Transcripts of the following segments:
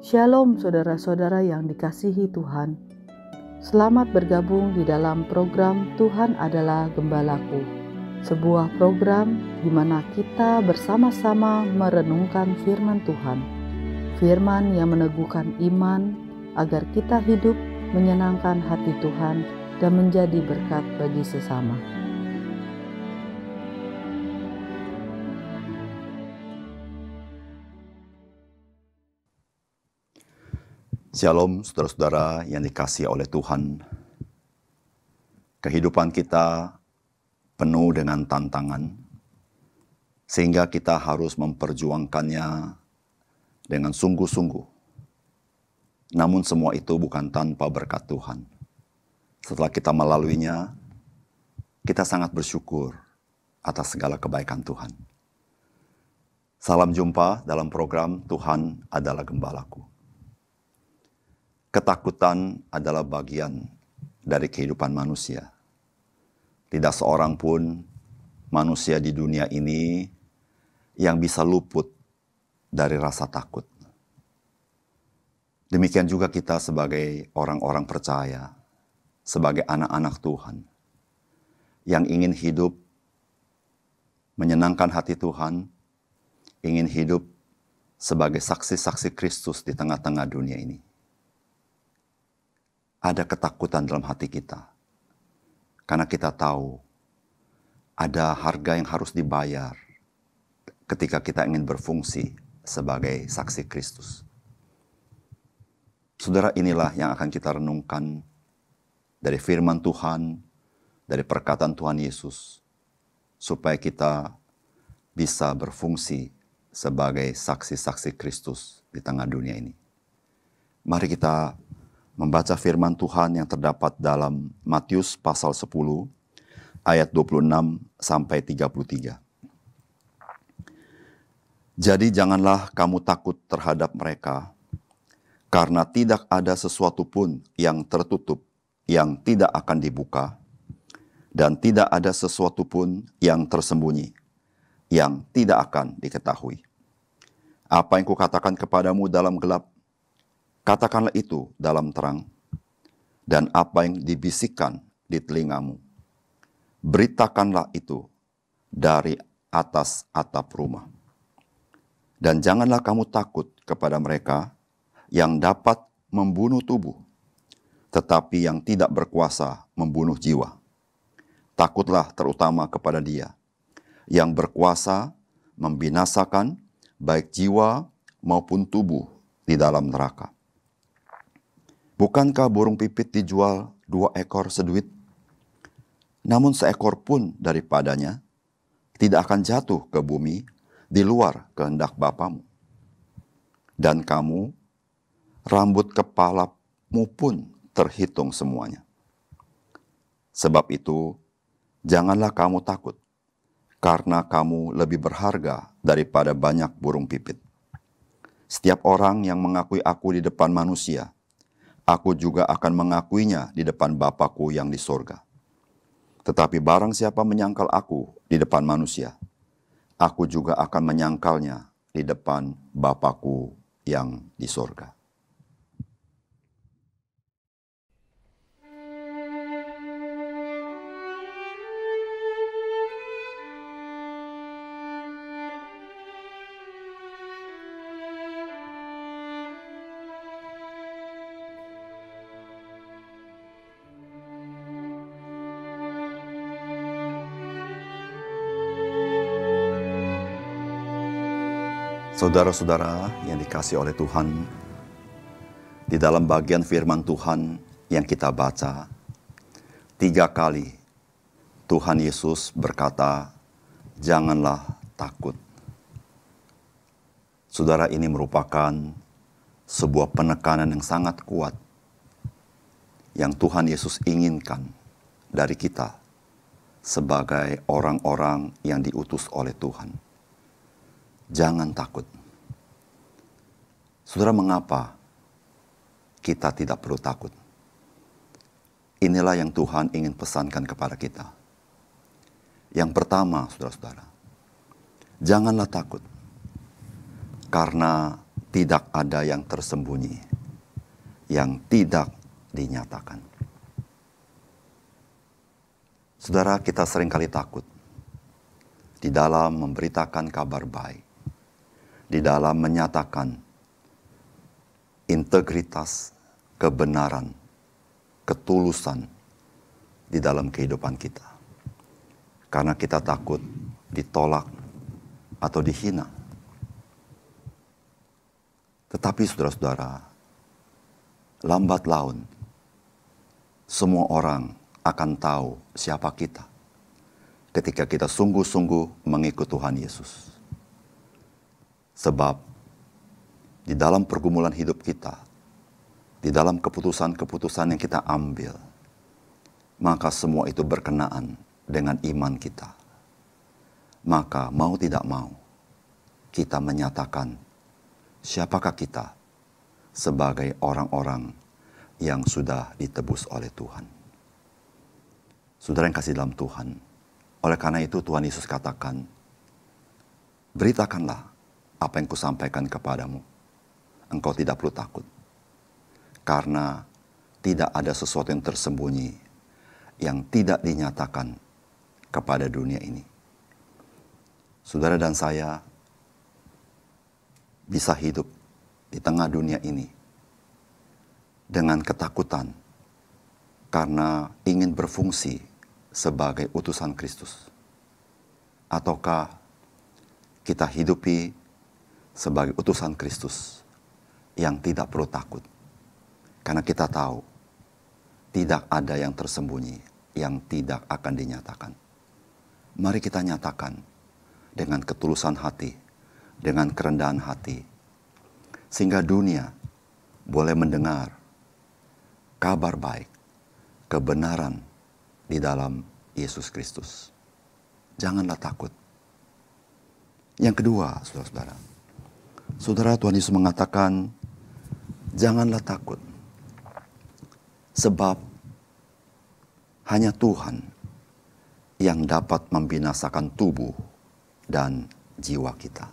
Shalom, saudara-saudara yang dikasihi Tuhan. Selamat bergabung di dalam program Tuhan adalah Gembalaku, sebuah program di mana kita bersama-sama merenungkan firman Tuhan. Firman yang meneguhkan iman agar kita hidup menyenangkan hati Tuhan dan menjadi berkat bagi sesama. Shalom saudara-saudara yang dikasih oleh Tuhan. Kehidupan kita penuh dengan tantangan, sehingga kita harus memperjuangkannya dengan sungguh-sungguh. Namun semua itu bukan tanpa berkat Tuhan. Setelah kita melaluinya, kita sangat bersyukur atas segala kebaikan Tuhan. Salam jumpa dalam program Tuhan adalah Gembalaku. Ketakutan adalah bagian dari kehidupan manusia. Tidak seorang pun manusia di dunia ini yang bisa luput dari rasa takut. Demikian juga kita sebagai orang-orang percaya, sebagai anak-anak Tuhan yang ingin hidup menyenangkan hati Tuhan, ingin hidup sebagai saksi-saksi Kristus di tengah-tengah dunia ini ada ketakutan dalam hati kita. Karena kita tahu ada harga yang harus dibayar ketika kita ingin berfungsi sebagai saksi Kristus. Saudara inilah yang akan kita renungkan dari firman Tuhan, dari perkataan Tuhan Yesus, supaya kita bisa berfungsi sebagai saksi-saksi Kristus di tengah dunia ini. Mari kita membaca firman Tuhan yang terdapat dalam Matius pasal 10 ayat 26 sampai 33. Jadi janganlah kamu takut terhadap mereka karena tidak ada sesuatu pun yang tertutup yang tidak akan dibuka dan tidak ada sesuatu pun yang tersembunyi yang tidak akan diketahui. Apa yang kukatakan kepadamu dalam gelap Katakanlah itu dalam terang, dan apa yang dibisikkan di telingamu. Beritakanlah itu dari atas atap rumah. Dan janganlah kamu takut kepada mereka yang dapat membunuh tubuh, tetapi yang tidak berkuasa membunuh jiwa. Takutlah terutama kepada Dia yang berkuasa membinasakan baik jiwa maupun tubuh di dalam neraka. Bukankah burung pipit dijual dua ekor seduit? Namun seekor pun daripadanya tidak akan jatuh ke bumi di luar kehendak Bapamu. Dan kamu, rambut kepalamu pun terhitung semuanya. Sebab itu, janganlah kamu takut, karena kamu lebih berharga daripada banyak burung pipit. Setiap orang yang mengakui aku di depan manusia – aku juga akan mengakuinya di depan Bapakku yang di sorga. Tetapi barang siapa menyangkal aku di depan manusia, aku juga akan menyangkalnya di depan Bapakku yang di sorga. Saudara-saudara yang dikasih oleh Tuhan, di dalam bagian firman Tuhan yang kita baca, tiga kali Tuhan Yesus berkata, "Janganlah takut." Saudara, ini merupakan sebuah penekanan yang sangat kuat yang Tuhan Yesus inginkan dari kita sebagai orang-orang yang diutus oleh Tuhan jangan takut. Saudara, mengapa kita tidak perlu takut? Inilah yang Tuhan ingin pesankan kepada kita. Yang pertama, saudara-saudara, janganlah takut karena tidak ada yang tersembunyi yang tidak dinyatakan. Saudara, kita seringkali takut di dalam memberitakan kabar baik, di dalam menyatakan integritas, kebenaran, ketulusan di dalam kehidupan kita. Karena kita takut ditolak atau dihina. Tetapi saudara-saudara, lambat laun semua orang akan tahu siapa kita ketika kita sungguh-sungguh mengikut Tuhan Yesus. Sebab di dalam pergumulan hidup kita, di dalam keputusan-keputusan yang kita ambil, maka semua itu berkenaan dengan iman kita. Maka mau tidak mau, kita menyatakan siapakah kita sebagai orang-orang yang sudah ditebus oleh Tuhan. Saudara yang kasih dalam Tuhan, oleh karena itu Tuhan Yesus katakan, beritakanlah apa yang kusampaikan kepadamu engkau tidak perlu takut. Karena tidak ada sesuatu yang tersembunyi yang tidak dinyatakan kepada dunia ini. Saudara dan saya bisa hidup di tengah dunia ini dengan ketakutan karena ingin berfungsi sebagai utusan Kristus. Ataukah kita hidupi sebagai utusan Kristus yang tidak perlu takut. Karena kita tahu tidak ada yang tersembunyi yang tidak akan dinyatakan. Mari kita nyatakan dengan ketulusan hati, dengan kerendahan hati, sehingga dunia boleh mendengar kabar baik, kebenaran di dalam Yesus Kristus. Janganlah takut. Yang kedua, saudara-saudara, saudara Tuhan Yesus mengatakan, Janganlah takut. Sebab hanya Tuhan yang dapat membinasakan tubuh dan jiwa kita.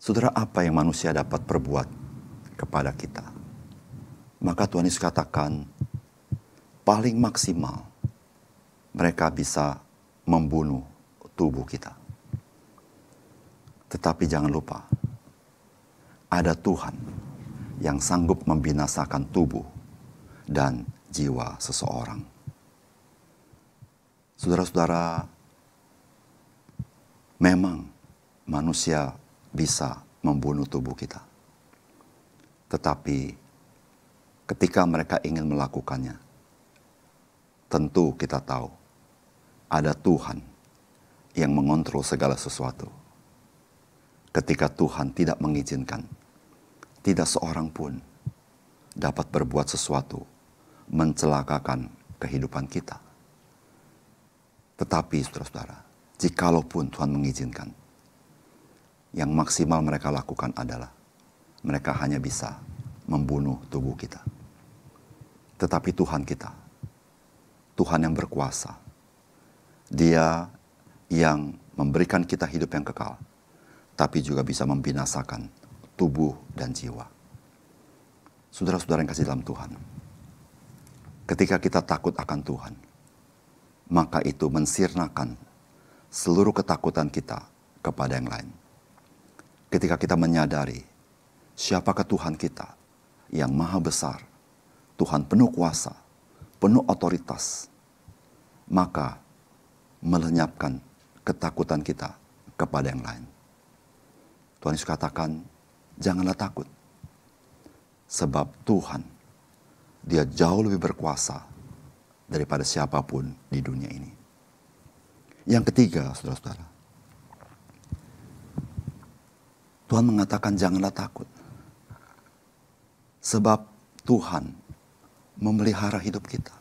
Saudara, apa yang manusia dapat perbuat kepada kita? Maka Tuhan Yesus katakan, paling maksimal mereka bisa membunuh tubuh kita. Tetapi jangan lupa, ada Tuhan yang sanggup membinasakan tubuh dan jiwa seseorang. Saudara-saudara, memang manusia bisa membunuh tubuh kita. Tetapi ketika mereka ingin melakukannya, tentu kita tahu ada Tuhan yang mengontrol segala sesuatu ketika Tuhan tidak mengizinkan. Tidak seorang pun dapat berbuat sesuatu mencelakakan kehidupan kita. Tetapi saudara-saudara, jikalaupun Tuhan mengizinkan, yang maksimal mereka lakukan adalah mereka hanya bisa membunuh tubuh kita. Tetapi Tuhan kita, Tuhan yang berkuasa, Dia yang memberikan kita hidup yang kekal, tapi juga bisa membinasakan tubuh dan jiwa. Saudara-saudara yang kasih dalam Tuhan, ketika kita takut akan Tuhan, maka itu mensirnakan seluruh ketakutan kita kepada yang lain. Ketika kita menyadari siapa ke Tuhan kita yang maha besar, Tuhan penuh kuasa, penuh otoritas, maka melenyapkan ketakutan kita kepada yang lain. Tuhan Yesus katakan, janganlah takut. Sebab Tuhan, dia jauh lebih berkuasa daripada siapapun di dunia ini. Yang ketiga, saudara-saudara. Tuhan mengatakan janganlah takut. Sebab Tuhan memelihara hidup kita.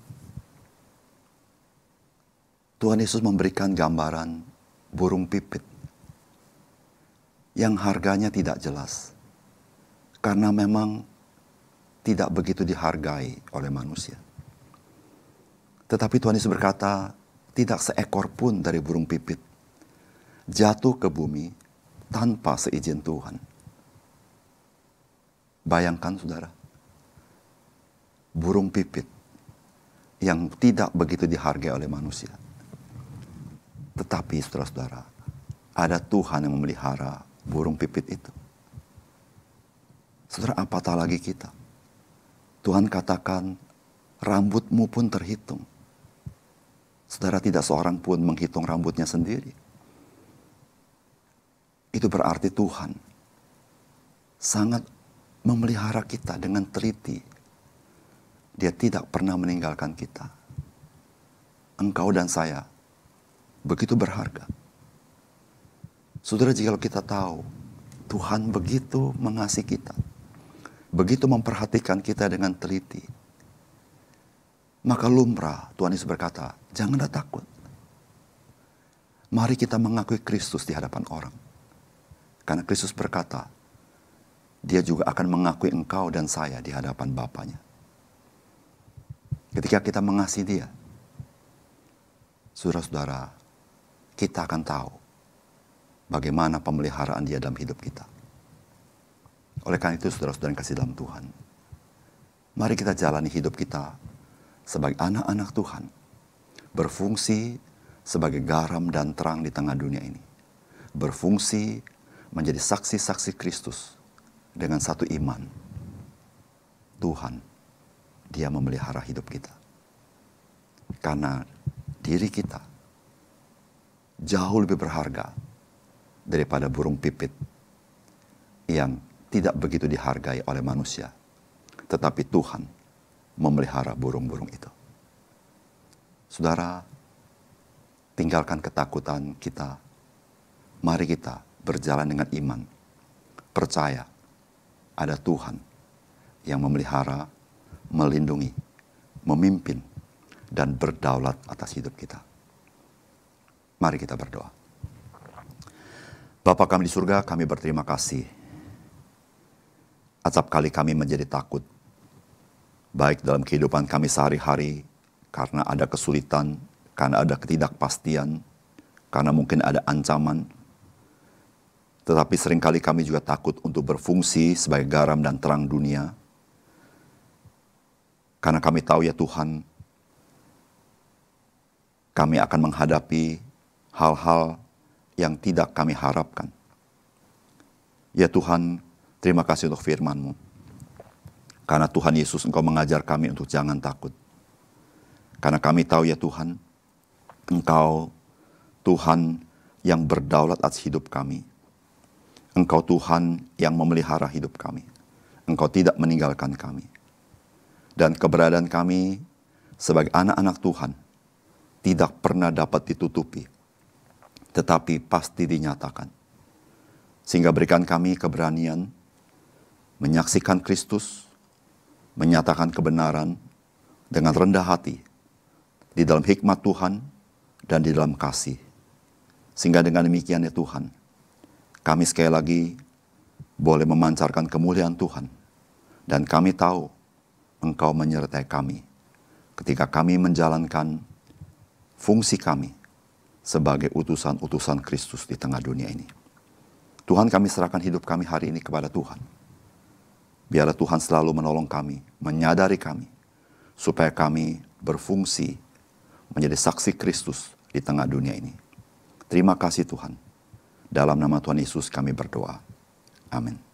Tuhan Yesus memberikan gambaran burung pipit yang harganya tidak jelas. Karena memang tidak begitu dihargai oleh manusia. Tetapi Tuhan Yesus berkata, tidak seekor pun dari burung pipit jatuh ke bumi tanpa seizin Tuhan. Bayangkan saudara, burung pipit yang tidak begitu dihargai oleh manusia. Tetapi saudara-saudara, ada Tuhan yang memelihara burung pipit itu. Saudara, apatah lagi kita. Tuhan katakan, rambutmu pun terhitung. Saudara tidak seorang pun menghitung rambutnya sendiri. Itu berarti Tuhan sangat memelihara kita dengan teliti. Dia tidak pernah meninggalkan kita. Engkau dan saya begitu berharga. Saudara, jika kita tahu Tuhan begitu mengasihi kita, begitu memperhatikan kita dengan teliti, maka lumrah Tuhan Yesus berkata, janganlah takut. Mari kita mengakui Kristus di hadapan orang. Karena Kristus berkata, dia juga akan mengakui engkau dan saya di hadapan Bapaknya. Ketika kita mengasihi dia, saudara-saudara, kita akan tahu bagaimana pemeliharaan dia dalam hidup kita. Oleh karena itu saudara-saudara kasih dalam Tuhan, mari kita jalani hidup kita sebagai anak-anak Tuhan, berfungsi sebagai garam dan terang di tengah dunia ini. Berfungsi menjadi saksi-saksi Kristus dengan satu iman. Tuhan, dia memelihara hidup kita. Karena diri kita jauh lebih berharga daripada burung pipit yang tidak begitu dihargai oleh manusia. Tetapi Tuhan memelihara burung-burung itu. Saudara, tinggalkan ketakutan kita. Mari kita berjalan dengan iman. Percaya ada Tuhan yang memelihara, melindungi, memimpin, dan berdaulat atas hidup kita. Mari kita berdoa. Bapa kami di surga, kami berterima kasih. Atap kali kami menjadi takut. Baik dalam kehidupan kami sehari-hari, karena ada kesulitan, karena ada ketidakpastian, karena mungkin ada ancaman. Tetapi seringkali kami juga takut untuk berfungsi sebagai garam dan terang dunia. Karena kami tahu ya Tuhan, kami akan menghadapi hal-hal yang tidak kami harapkan. Ya Tuhan, terima kasih untuk firman-Mu. Karena Tuhan Yesus Engkau mengajar kami untuk jangan takut. Karena kami tahu ya Tuhan, Engkau Tuhan yang berdaulat atas hidup kami. Engkau Tuhan yang memelihara hidup kami. Engkau tidak meninggalkan kami. Dan keberadaan kami sebagai anak-anak Tuhan tidak pernah dapat ditutupi tetapi pasti dinyatakan. Sehingga berikan kami keberanian menyaksikan Kristus, menyatakan kebenaran dengan rendah hati, di dalam hikmat Tuhan dan di dalam kasih. Sehingga dengan demikian ya Tuhan, kami sekali lagi boleh memancarkan kemuliaan Tuhan. Dan kami tahu Engkau menyertai kami ketika kami menjalankan fungsi kami sebagai utusan-utusan Kristus di tengah dunia ini. Tuhan kami serahkan hidup kami hari ini kepada Tuhan. Biarlah Tuhan selalu menolong kami, menyadari kami, supaya kami berfungsi menjadi saksi Kristus di tengah dunia ini. Terima kasih Tuhan. Dalam nama Tuhan Yesus kami berdoa. Amin.